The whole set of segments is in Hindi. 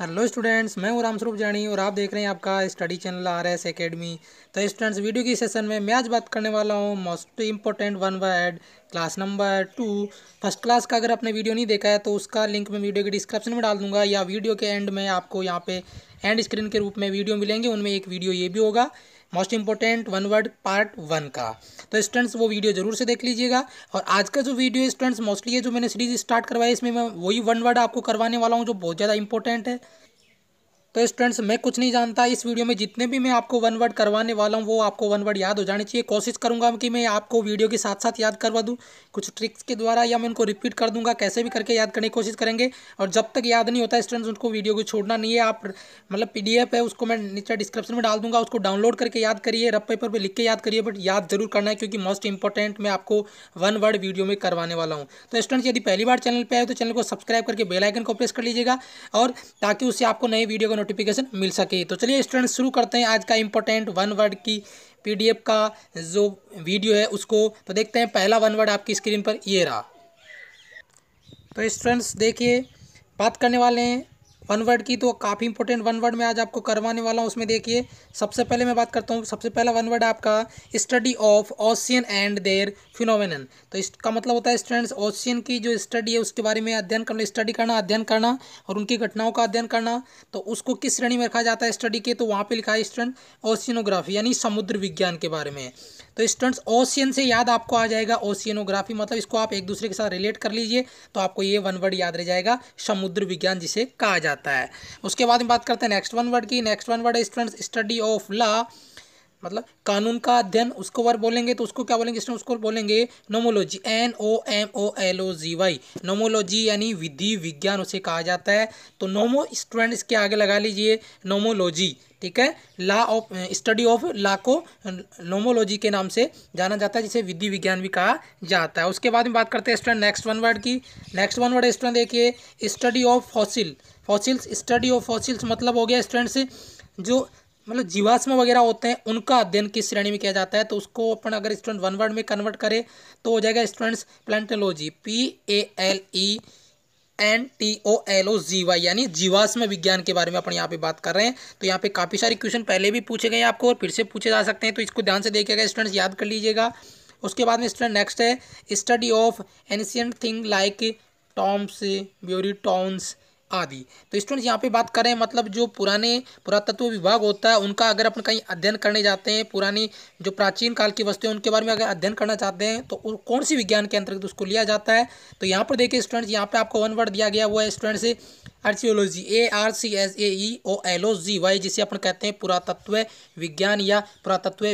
हेलो स्टूडेंट्स मैं हूँ रामस्वरूप जानी और आप देख रहे हैं आपका study channel R S academy तो स्टूडेंट्स वीडियो की सेशन में मैं आज बात करने वाला हूँ most important one word class number two first class का अगर आपने वीडियो नहीं देखा है तो उसका लिंक मैं वीडियो के डिस्क्रिप्शन में डाल दूंगा या वीडियो के एंड में आपको यहाँ पे एंड स्क्रीन के रूप में वीडियो मिलेंगे उनमें एक वीडियो ये भी होगा most important one word part one का तो स्टूडेंट्स वो वीडियो जरूर से देख लीजिएगा और आज का जो वीडियो स्टूडेंट्स मोस्टली जो मैंने सीरीज स्टार्ट करवाई इसमें मैं वही वन वर्ड आपको करवाने वाला हूँ जो बहुत ज़्यादा इंपॉर्टेंट है तो स्टूडेंट्स मैं कुछ नहीं जानता इस वीडियो में जितने भी मैं आपको वन वर्ड करवाने वाला हूँ वो आपको वन वर्ड याद हो जाने चाहिए कोशिश करूँगा कि मैं आपको वीडियो के साथ साथ याद करवा दूँ कुछ ट्रिक्स के द्वारा या मैं उनको रिपीट कर दूँगा कैसे भी करके याद करने की कोशिश करेंगे और जब तक याद नहीं होता स्टूडेंट्स उनको वीडियो को छोड़ना नहीं है आप मतलब पी है उसको मैं नीचे डिस्क्रिप्शन में डाल दूँगा उसको डाउनलोड करके याद करिए रफ पेपर पर लिख के याद करिए बट याद जरूर करना है क्योंकि मोस्ट इंपॉर्टेंट मैं आपको वन वर्ड वीडियो में करवाने वाला हूँ तो स्टूडेंट्स यदि पहली बार चैनल पर आए तो चैनल को सब्सक्राइब करके बेलाइकन को प्रेस कर लीजिएगा और ताकि उससे आपको नए वीडियो को नोटिफिकेशन मिल सके तो चलिए स्टूडेंट शुरू करते हैं आज का इंपॉर्टेंट वन वर्ड की पीडीएफ का जो वीडियो है उसको तो देखते हैं पहला वन वर्ड आपकी स्क्रीन पर ये रहा तो स्टूडेंट्स देखिए बात करने वाले हैं वन वर्ड की तो काफ़ी इंपॉर्टेंट वन वर्ड मैं आज आपको करवाने वाला हूँ उसमें देखिए सबसे पहले मैं बात करता हूँ सबसे पहला वन वर्ड आपका study of ocean and their phenomena तो इसका मतलब होता है स्टूडेंट्स ओशियन की जो स्टडी है उसके बारे में अध्ययन करना स्टडी करना अध्ययन करना और उनकी घटनाओं का अध्ययन करना तो उसको किस श्रेणी में रखा जाता है स्टडी के तो वहाँ पर लिखा है स्टूडेंट ओशियनोग्राफी यानी समुद्र विज्ञान के बारे में तो स्टूडेंट्स ओशियन से याद आपको आ जाएगा ओशियनोग्राफी मतलब इसको आप एक दूसरे के साथ रिलेट कर लीजिए तो आपको ये वन वर्ड याद रह जाएगा समुद्र विज्ञान जिसे कहा जाता है उसके बाद में बात करते हैं नेक्स्ट वन वर्ड की नेक्स्ट वन वर्ड है स्टूडेंट्स स्टडी ऑफ लॉ मतलब कानून का अध्ययन उसको वर्ब बोलेंगे तो उसको क्या बोलेंगे स्टूडेंट उसको बोलेंगे nomology N O M O L O G Y nomology यानी विधि विज्ञान उसे कहा जाता है तो नोमो स्टूडेंट इसके आगे लगा लीजिए नोमोलॉजी ठीक है law of study of law को नोमोलॉजी के नाम से जाना जाता है जिसे विधि विज्ञान भी कहा जाता है उसके बाद में बात करते हैं स्टूडेंट नेक्स्ट वन वर्ड की नेक्स्ट वन वर्ड स्टूडेंट देखिए study of fossil fossils study of fossils मतलब हो गया स्टूडेंट्स जो मतलब जीवाश्म वगैरह होते हैं उनका अध्ययन किस श्रेणी में किया जाता है तो उसको अपन अगर स्टूडेंट वन वर्ड में कन्वर्ट करें तो हो जाएगा students palaeontology P A L E N T O L O G Y यानी जीवाश्म विज्ञान के बारे में अपन यहाँ पे बात कर रहे हैं तो यहाँ पे काफ़ी सारे क्वेश्चन पहले भी पूछे गए आपको और फिर से पूछे जा सकते हैं तो इसको ध्यान से देखिएगा स्टूडेंट्स याद कर लीजिएगा उसके बाद में स्टूडेंट नेक्स्ट है study of ancient thing like tombs burial towns आदि तो स्टूडेंट्स यहाँ पे बात करें मतलब जो पुराने पुरातत्व विभाग होता है उनका अगर अपन कहीं अध्ययन करने जाते हैं पुरानी जो प्राचीन काल की वस्तुएं उनके बारे में अगर अध्ययन करना चाहते हैं तो कौन सी विज्ञान के अंतर्गत उसको लिया जाता है तो यहाँ पर देखिए स्टूडेंट्स यहाँ पर आपको वन वर्ड दिया गया वो है students archaeology A R C S A E O L O G Y जिसे अपन कहते हैं पुरातत्व विज्ञान या पुरातत्व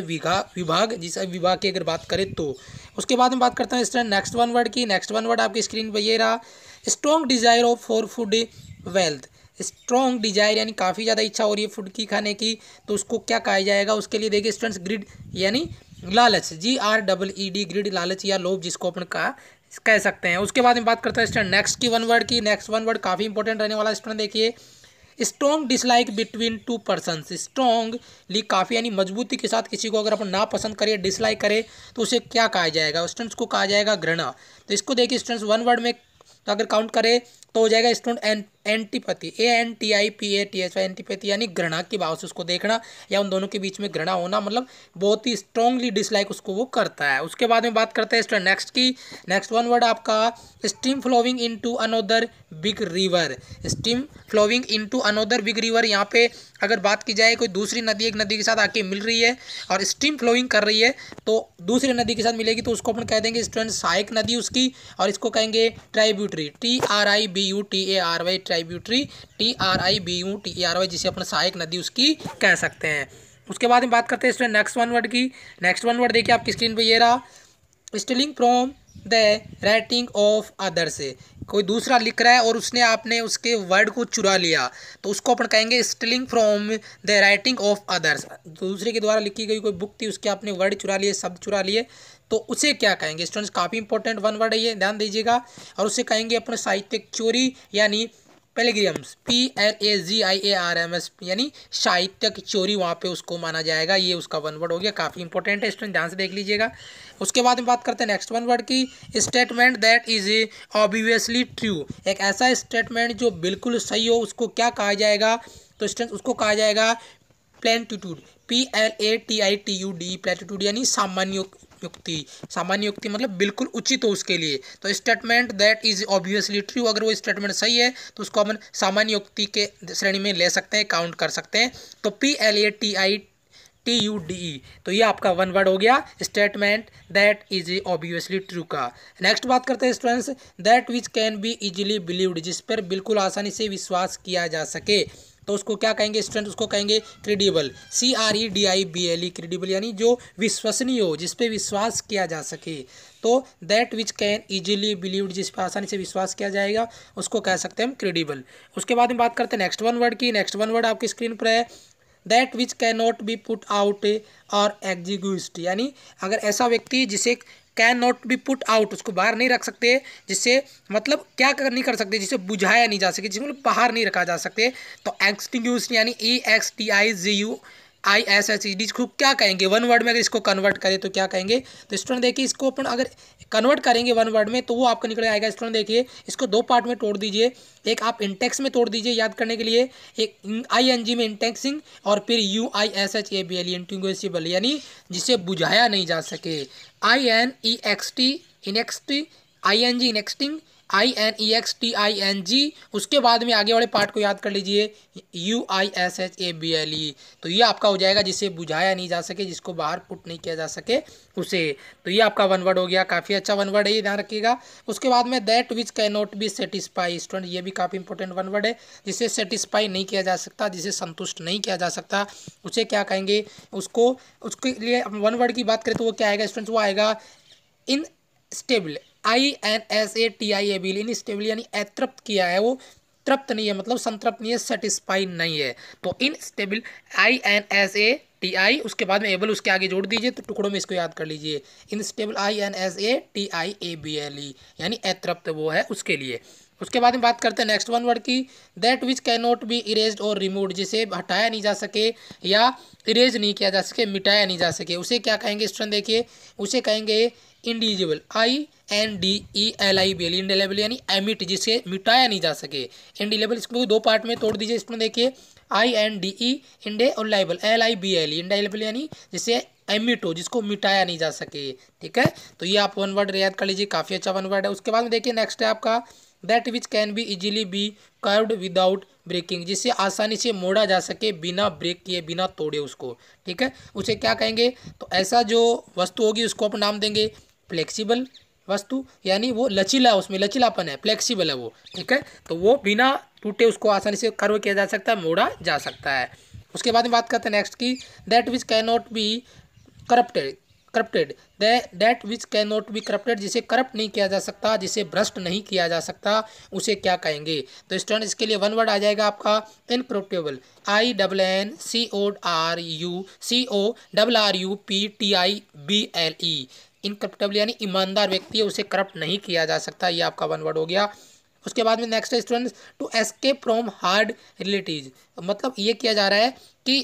विभाग जिस विभाग की अगर बात करें तो उसके बाद में बात करते हैं स्टूडेंट नेक्स्ट वन वर्ड की नेक्स्ट वन वर्ड आपकी स्क्रीन पर ये रहा strong desire of for food wealth strong desire यानी काफ़ी ज़्यादा इच्छा हो रही है फूड की खाने की तो उसको क्या कहा जाएगा उसके लिए देखिए स्टूडेंट्स ग्रिड यानी लालच G R double E D greed लालच या लोभ जिसको अपन कहा कह सकते हैं उसके बाद में बात करता है स्टूडेंट नेक्स्ट की वन वर्ड की नेक्स्ट वन वर्ड काफ़ी इंपॉर्टेंट रहने वाला स्टूडेंट देखिए strong dislike between two person strongly काफ़ी यानी मजबूती के साथ किसी को अगर अपन ना पसंद करें डिसलाइक करें तो उसे क्या कहा जाएगा स्टूडेंट्स को कहा जाएगा घृणा तो इसको देखिए स्टूडेंट्स वन वर्ड में तो अगर काउंट करें तो हो जाएगा student antipathy A N T I P A T H Y antipathy यानी घृणा के भाव से उसको देखना या उन दोनों के बीच में घृणा होना मतलब बहुत ही स्ट्रांगली डिसलाइक उसको वो करता है उसके बाद में बात करते हैं स्टूडेंट नेक्स्ट की नेक्स्ट वन वर्ड आपका stream flowing into another big river stream flowing into another big river यहाँ पे अगर बात की जाए कोई दूसरी नदी एक नदी के साथ आके मिल रही है और स्टीम फ्लोइंग कर रही है तो दूसरी नदी के साथ मिलेगी तो उसको अपन कह देंगे स्टूडेंट सहायक नदी उसकी और इसको कहेंगे tributary T R I B U T A R Y tributary T R I B U T R Y जिसे अपन सहायक नदी उसकी कह सकते हैं उसके बाद हम बात करते हैं इसमें नेक्स्ट वन वर्ड की नेक्स्ट वन वर्ड देखिए आपकी स्क्रीन पर ये रहा stealing from the writing of other से कोई दूसरा लिख रहा है और उसने आपने उसके वर्ड को चुरा लिया तो उसको अपन कहेंगे stealing from the writing of others दूसरे के द्वारा लिखी गई कोई बुक थी उसके आपने वर्ड चुरा लिए शब्द चुरा लिए तो उसे क्या कहेंगे स्टूडेंट्स काफ़ी इंपॉर्टेंट वन वर्ड है ये ध्यान दीजिएगा और उसे कहेंगे अपने साहित्यिक चोरी यानी plagiarisms P L A G I A R M S यानी साहित्य की चोरी वहाँ पे उसको माना जाएगा ये उसका वन वर्ड हो गया काफ़ी इंपॉर्टेंट है स्टूडेंट ध्यान से देख लीजिएगा उसके बाद में बात करते हैं नेक्स्ट वन वर्ड की statement that is obviously true एक ऐसा स्टेटमेंट जो बिल्कुल सही हो उसको क्या कहा जाएगा तो स्टूडेंट उसको कहा जाएगा platitude P L A T I T U D platitude यानी सामान्य युक्ति सामान्य युक्ति मतलब बिल्कुल उचित हो उसके लिए तो statement that is obviously true अगर वो स्टेटमेंट सही है तो उसको अपन सामान्य युक्ति के श्रेणी में ले सकते हैं काउंट कर सकते हैं तो P L A T I T U D E तो ये आपका वन वर्ड हो गया statement that is obviously true का नेक्स्ट बात करते हैं students that which can be easily believed जिस पर बिल्कुल आसानी से विश्वास किया जा सके तो उसको क्या कहेंगे स्टूडेंट उसको कहेंगे credible C R E D I B L E credible यानी जो विश्वसनीय हो जिस पे विश्वास किया जा सके तो that which can easily believed जिस पर आसानी से विश्वास किया जाएगा उसको कह सकते हैं हम क्रेडिबल उसके बाद हम बात करते हैं नेक्स्ट वन वर्ड की नेक्स्ट वन वर्ड आपकी स्क्रीन पर है that which can not be put out और एग्जीक्यूट यानी अगर ऐसा व्यक्ति जिसे can not be put out उसको बाहर नहीं रख सकते जिससे मतलब क्या कर नहीं कर सकते जिसे बुझाया नहीं जा सके जिसे मतलब बाहर नहीं रखा जा सकते तो एक्सटिंग्यूस यानी A X T I J U I S S E D इसको क्या कहेंगे वन वर्ड में अगर इसको कन्वर्ट करें तो क्या कहेंगे तो स्टूडेंट देखिए इसको अपन अगर कन्वर्ट करेंगे वन वर्ड में तो वो आपका निकल आएगा स्टूडेंट देखिए इसको दो पार्ट में तोड़ दीजिए एक आप इंटेक्स में तोड़ दीजिए याद करने के लिए एक आई एन जी में इंटेक्सिंग और फिर U I S H A B L इंटिंग यानी जिसे बुझाया नहीं जा सके I N E X T, inexting, ING, inexting, I N E X T I N G उसके बाद में आगे वाले पार्ट को याद कर लीजिए U I S H A B L E तो ये आपका हो जाएगा जिसे बुझाया नहीं जा सके जिसको बाहर पुट नहीं किया जा सके उसे तो ये आपका वन वर्ड हो गया काफ़ी अच्छा वन वर्ड है ये ध्यान रखिएगा उसके बाद में that which can not be satisfy student ये भी काफ़ी इंपॉर्टेंट वन वर्ड है जिसे सेटिस्फाई नहीं किया जा सकता जिसे संतुष्ट नहीं किया जा सकता उसे क्या कहेंगे उसको उसके लिए वन वर्ड की बात करें तो वो क्या आएगा स्टूडेंट्स वो आएगा insatiable I N S A T I A बिल स्टेबल यानी अतृप्त किया है वो तृप्त नहीं है मतलब संतृप्त नहीं है सेटिस्फाई नहीं है तो insatiable I N S A T I उसके बाद में एबल उसके आगे जोड़ दीजिए तो टुकड़ों में इसको याद कर लीजिए insatiable I N S A T I A B L E यानी अतृप्त वो है उसके लिए उसके बाद में बात करते हैं नेक्स्ट वन वर्ड की that which can not be erase और रिमूव जिसे हटाया नहीं जा सके या इरेज नहीं किया जा सके मिटाया नहीं जा सके उसे क्या कहेंगे स्टूडेंट देखिए उसे कहेंगे indelible I N D E L I B L indelible यानी एमिट जिसे मिटाया नहीं जा सके इंडिलेबल इसको दो पार्ट में तोड़ दीजिए इसमें देखिए आई एन डी ई इंडे और लाइबल L I B L indelible यानी जिसे एमिट हो जिसको मिटाया नहीं जा सके ठीक है तो ये आप वन वर्ड याद कर लीजिए काफ़ी अच्छा वन वर्ड है उसके बाद में देखिए नेक्स्ट है आपका that which can be easily be curve without breaking जिसे आसानी से मोड़ा जा सके बिना ब्रेक किए बिना तोड़े उसको ठीक है उसे क्या कहेंगे तो ऐसा जो वस्तु होगी उसको आप नाम देंगे फ्लेक्सिबल वस्तु यानी वो लचीला उसमें लचीलापन है फ्लेक्सिबल है वो ठीक है तो वो बिना टूटे उसको आसानी से कर्व किया जा सकता है मोड़ा जा सकता है उसके बाद में बात करते हैं नेक्स्ट की that which can not be corrupted corrupted that which can not be corrupted जिसे करप्ट नहीं किया जा सकता जिसे भ्रष्ट नहीं किया जा सकता उसे क्या कहेंगे तो स्टूडेंट इसके लिए वन वर्ड आ जाएगा आपका incorruptible I double N C O R U C O double R U P T I B L E incorruptible यानी ईमानदार व्यक्ति है उसे करप्ट नहीं किया जा सकता ये आपका वन वर्ड हो गया उसके बाद में next students to escape from hard relative मतलब ये किया जा रहा है कि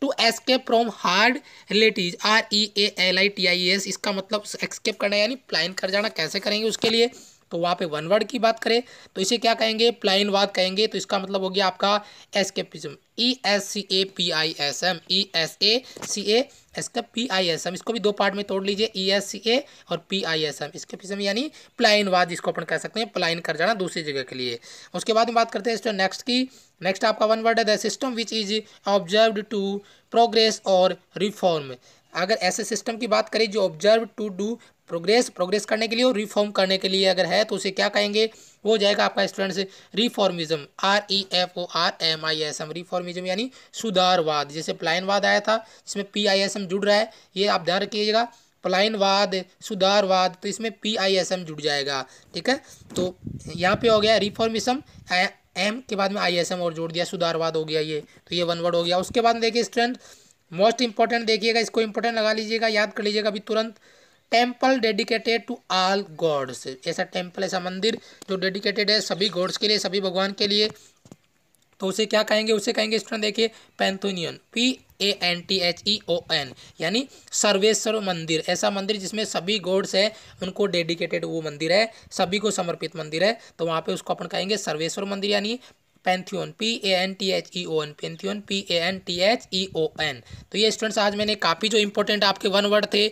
to escape from hard relative R E A L I T I S इसका मतलब एस्केप करना यानी प्लान कर जाना कैसे करेंगे उसके लिए तो वहाँ पे वन वर्ड की बात करें तो इसे क्या कहेंगे प्लाइन वाद कहेंगे तो इसका मतलब हो गया आपका escapism E S C A P I S M E S A C A इसका पी आई एस एम इसको भी दो पार्ट में तोड़ लीजिए ई एस सी ए और पी आई एस एम इसके फिजम यानी वाद जिसको अपन कह सकते हैं प्लाइन कर जाना दूसरी जगह के लिए उसके बाद में बात करते हैं नेक्स्ट की नेक्स्ट आपका वन वर्ड है the system which is observe to progress और रिफॉर्म अगर ऐसे सिस्टम की बात करें जो observe to do progress progress करने के लिए और रिफॉर्म करने के लिए अगर है तो उसे क्या कहेंगे वो हो जाएगा आपका students reformism R E F O R M I S M reformism यानी सुधारवाद जैसे प्लायनवाद आया था जिसमें पी आई एस एम जुड़ रहा है ये आप ध्यान रखिएगा प्लायनवाद सुधारवाद तो इसमें पी आई एस एम जुड़ जाएगा ठीक है तो यहाँ पे हो गया रिफॉर्मिज्म एम के बाद में आई एस एम और जोड़ दिया सुधारवाद हो गया ये तो ये वन वर्ड हो गया उसके बाद देखिए स्टूडेंट मोस्ट इंपॉर्टेंट देखिएगा इसको इंपॉर्टेंट लगा लीजिएगा याद कर लीजिएगा अभी तुरंत temple dedicated to all gods ऐसा टेम्पल ऐसा मंदिर जो डेडिकेटेड है सभी गॉड्स के लिए सभी भगवान के लिए तो उसे क्या कहेंगे उसे कहेंगे स्टूडेंट देखिए pantheon P A N T H E O N यानी सर्वेश्वर मंदिर ऐसा मंदिर जिसमें सभी गॉड्स है उनको डेडिकेटेड वो मंदिर है सभी को समर्पित मंदिर है तो वहाँ पे उसको अपन कहेंगे सर्वेश्वर मंदिर यानी pantheon P A N T H E O N pantheon P A N T H E O N तो ये स्टूडेंट्स आज मैंने काफ़ी जो इंपॉर्टेंट आपके वन वर्ड थे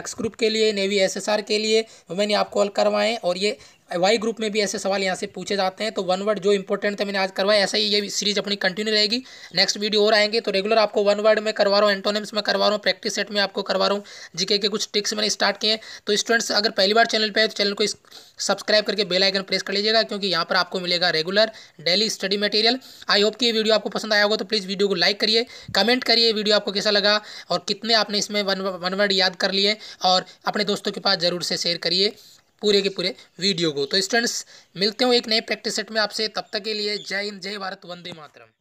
एक्स ग्रुप के लिए नेवी एसएसआर के लिए वो मैंने आपको कॉल करवाएं और ये वाई ग्रुप में भी ऐसे सवाल यहाँ से पूछे जाते हैं तो वन वर्ड जो इंपॉर्टेंट था मैंने आज करवाया ऐसा ही ये सीरीज अपनी कंटिन्यू रहेगी नेक्स्ट वीडियो और आएंगे तो रेगुलर आपको वन वर्ड में करवा रहा हूँ एंटोनिम्स में करवा रहा हूँ प्रैक्टिस सेट में आपको करवा रहा हूँ जीके के कुछ टिक्स मैंने स्टार्ट किए तो स्टूडेंट्स अगर पहली बार चैनल पर है तो चैनल को सब्सक्राइब करके बेल आइकन प्रेस कर लीजिएगा क्योंकि यहाँ पर आपको मिलेगा regular daily study material I hope कि ये वीडियो आपको पसंद आया होगा तो प्लीज़ वीडियो को लाइक करिए कमेंट करिए वीडियो आपको कैसा लगा और कितने आपने इसमें वन वर्ड याद कर लिए और अपने दोस्तों के पास ज़रूर से शेयर करिए पूरे के पूरे वीडियो को तो स्टूडेंट्स मिलते हो एक नए प्रैक्टिस सेट में आपसे तब तक के लिए जय हिंद जय भारत वंदे मातरम